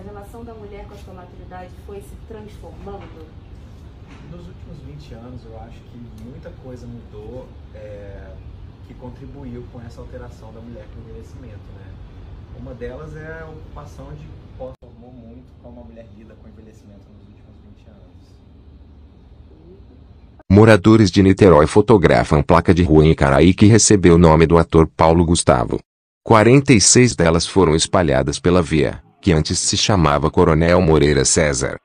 a relação da mulher com a sua maturidade foi se transformando? Nos últimos 20 anos, eu acho que muita coisa mudou é, que contribuiu com essa alteração da mulher para o envelhecimento, né? Uma delas é a ocupação de postos. Formou muito como a mulher lida com o envelhecimento nos últimos 20 anos. Moradores de Niterói fotografam placa de rua em Caraí que recebeu o nome do ator Paulo Gustavo. 46 delas foram espalhadas pela via que antes se chamava Coronel Moreira César.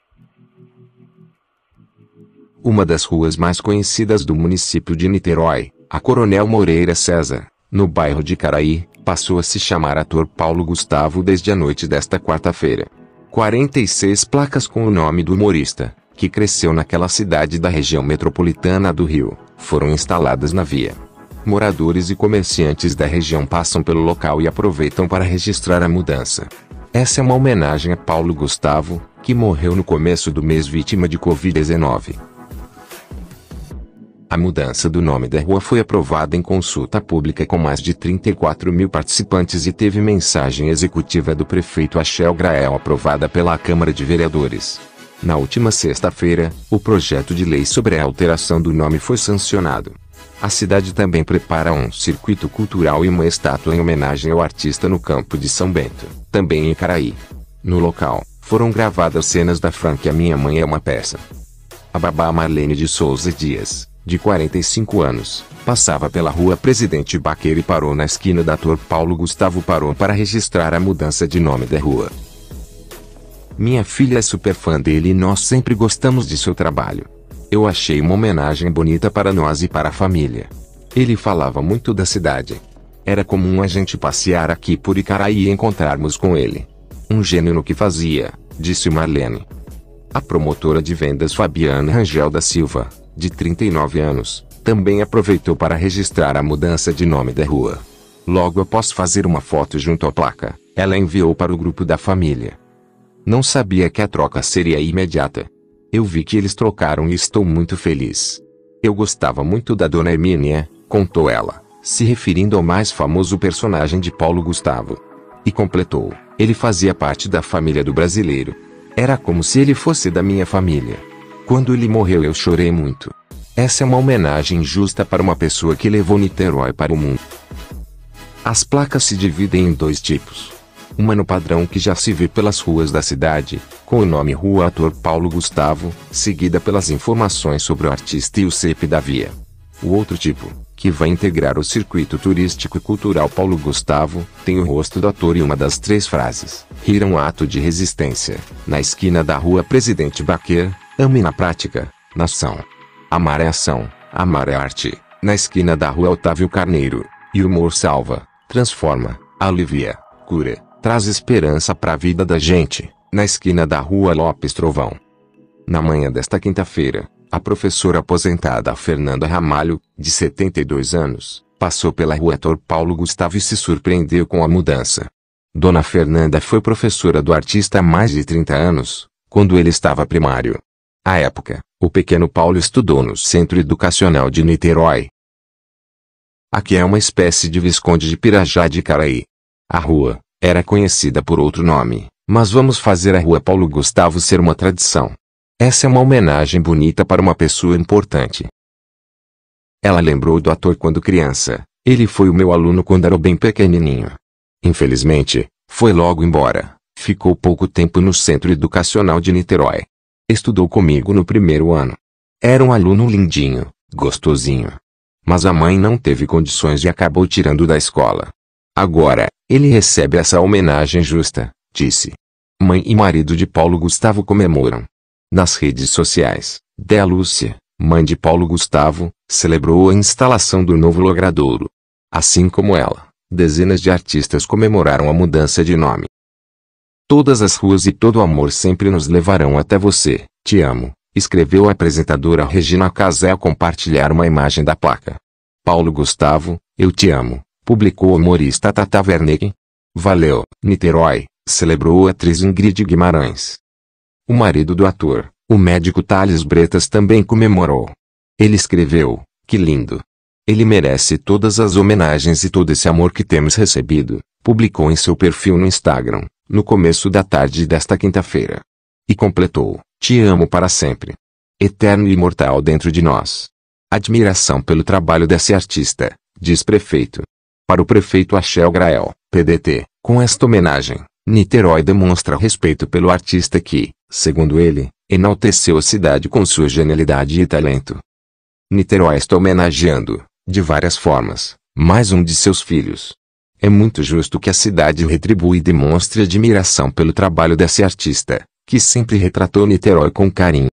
Uma das ruas mais conhecidas do município de Niterói, a Coronel Moreira César, no bairro de Caraí, passou a se chamar Ator Paulo Gustavo desde a noite desta quarta-feira. 46 placas com o nome do humorista, que cresceu naquela cidade da região metropolitana do Rio, foram instaladas na via. Moradores e comerciantes da região passam pelo local e aproveitam para registrar a mudança. Essa é uma homenagem a Paulo Gustavo, que morreu no começo do mês vítima de Covid-19. A mudança do nome da rua foi aprovada em consulta pública com mais de 34 mil participantes e teve mensagem executiva do prefeito Axel Grael aprovada pela Câmara de Vereadores. Na última sexta-feira, o projeto de lei sobre a alteração do nome foi sancionado. A cidade também prepara um circuito cultural e uma estátua em homenagem ao artista no campo de São Bento, também em Caraí. No local, foram gravadas cenas da franquia Minha Mãe é uma Peça. A babá Marlene de Souza Dias, de 45 anos, passava pela rua Presidente Baqueiro e parou na esquina da ator Paulo Gustavo parou para registrar a mudança de nome da rua. Minha filha é super fã dele e nós sempre gostamos de seu trabalho. Eu achei uma homenagem bonita para nós e para a família. Ele falava muito da cidade. Era comum a gente passear aqui por Icaraí e encontrarmos com ele. Um gênio no que fazia, disse Marlene. A promotora de vendas Fabiana Rangel da Silva, de 39 anos, também aproveitou para registrar a mudança de nome da rua. Logo após fazer uma foto junto à placa, ela enviou para o grupo da família. Não sabia que a troca seria imediata. Eu vi que eles trocaram e estou muito feliz. Eu gostava muito da Dona Hermínia, contou ela, se referindo ao mais famoso personagem de Paulo Gustavo. E completou: ele fazia parte da família do brasileiro. Era como se ele fosse da minha família. Quando ele morreu, eu chorei muito. Essa é uma homenagem justa para uma pessoa que levou Niterói para o mundo. As placas se dividem em dois tipos uma no padrão que já se vê pelas ruas da cidade, com o nome Rua Ator Paulo Gustavo, seguida pelas informações sobre o artista e o CEP da via. O outro tipo, que vai integrar o circuito turístico e cultural Paulo Gustavo, tem o rosto do ator e uma das três frases: rir é um ato de resistência, na esquina da Rua Presidente Baquer, ame na prática, nação. Amar é ação, amar é arte, na esquina da Rua Otávio Carneiro, e o humor salva, transforma, alivia, cura traz esperança para a vida da gente, na esquina da rua Lopes Trovão. Na manhã desta quinta-feira, a professora aposentada Fernanda Ramalho, de 72 anos, passou pela rua Tor Paulo Gustavo e se surpreendeu com a mudança. Dona Fernanda foi professora do artista há mais de 30 anos, quando ele estava primário. À época, o pequeno Paulo estudou no Centro Educacional de Niterói. Aqui é uma espécie de Visconde de Pirajá de Caraí. A rua, era conhecida por outro nome, mas vamos fazer a Rua Paulo Gustavo ser uma tradição. Essa é uma homenagem bonita para uma pessoa importante. Ela lembrou do ator quando criança. Ele foi o meu aluno quando era bem pequenininho. Infelizmente, foi logo embora. Ficou pouco tempo no Centro Educacional de Niterói. Estudou comigo no primeiro ano. Era um aluno lindinho, gostosinho. Mas a mãe não teve condições e acabou tirando da escola. Agora, ele recebe essa homenagem justa, disse. Mãe e marido de Paulo Gustavo comemoram. Nas redes sociais, Dé Lúcia, mãe de Paulo Gustavo, celebrou a instalação do novo logradouro. Assim como ela, dezenas de artistas comemoraram a mudança de nome. Todas as ruas e todo o amor sempre nos levarão até você, te amo, escreveu a apresentadora Regina Casé ao compartilhar uma imagem da placa. Paulo Gustavo, eu te amo, publicou o humorista Tata Werneck. Valeu, Niterói, celebrou a atriz Ingrid Guimarães. O marido do ator, o médico Thales Bretas também comemorou. Ele escreveu, que lindo. Ele merece todas as homenagens e todo esse amor que temos recebido, publicou em seu perfil no Instagram, no começo da tarde desta quinta-feira. E completou, te amo para sempre. Eterno e imortal dentro de nós. Admiração pelo trabalho desse artista, diz prefeito. Para o prefeito Axel Grael, PDT, com esta homenagem, Niterói demonstra respeito pelo artista que, segundo ele, enalteceu a cidade com sua genialidade e talento. Niterói está homenageando, de várias formas, mais um de seus filhos. É muito justo que a cidade retribua e demonstre admiração pelo trabalho desse artista, que sempre retratou Niterói com carinho.